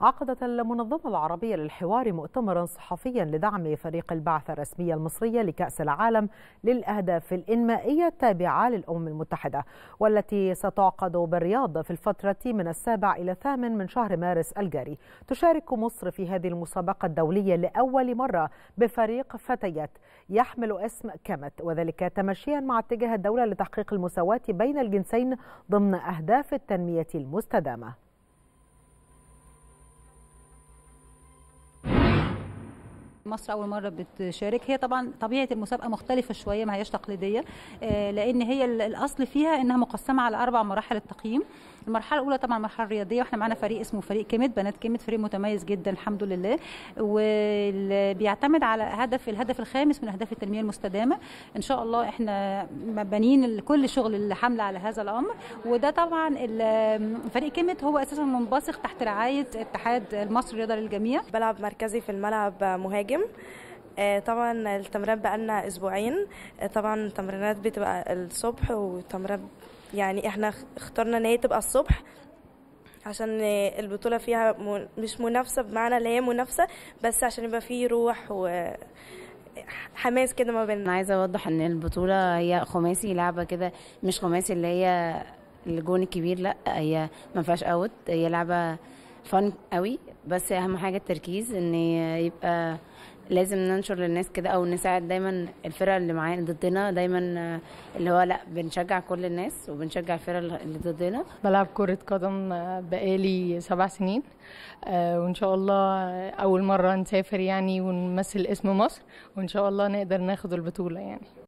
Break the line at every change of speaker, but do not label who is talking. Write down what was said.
عقدت المنظمة العربية للحوار مؤتمرا صحفيا لدعم فريق البعثة الرسمية المصرية لكأس العالم للأهداف الإنمائية التابعة للأمم المتحدة والتي ستعقد بالرياض في الفترة من السابع إلى الثامن من شهر مارس الجاري تشارك مصر في هذه المسابقة الدولية لأول مرة بفريق فتيات يحمل اسم كمت وذلك تمشيا مع اتجاه الدولة لتحقيق المساواة بين الجنسين ضمن أهداف التنمية المستدامة
مصر اول مره بتشارك هي طبعا طبيعه المسابقه مختلفه شويه ما هياش تقليديه آه، لان هي الاصل فيها انها مقسمه على اربع مراحل التقييم المرحله الاولى طبعا المرحله الرياضيه واحنا معانا فريق اسمه فريق كيمت بنات كيمت فريق متميز جدا الحمد لله وبيعتمد على هدف الهدف الخامس من اهداف التنميه المستدامه ان شاء الله احنا مبنيين كل شغل الحمله على هذا الامر وده طبعا فريق كيمت هو اساسا منبثق تحت رعايه
اتحاد مصر الرياضه للجميع بلعب مركزي في الملعب مهاجم آه، التمرين طبعا التمرينات بقالنا اسبوعين آه، طبعا التمرينات بتبقى الصبح وتمرينات يعني احنا اخترنا ان هي تبقى الصبح عشان البطولة فيها مش منافسة بمعنى اللي هي منافسة بس عشان يبقى فيه روح و
حماس كده ما بيننا عايزه اوضح ان البطوله هي خماسي لعبه كده مش خماسي اللي هي الجون الكبير لا هي ما فيهاش اوت هي لعبه فن قوي بس اهم حاجه التركيز ان يبقى لازم ننشر للناس كده او نساعد دايما الفرق اللي معانا ضدنا دايما اللي هو لا بنشجع كل الناس
وبنشجع الفرق اللي ضدنا بلعب كرة قدم بقالي سبع سنين آه، وان شاء الله اول مرة نسافر يعني ونمثل اسم مصر وان شاء الله نقدر ناخد البطولة يعني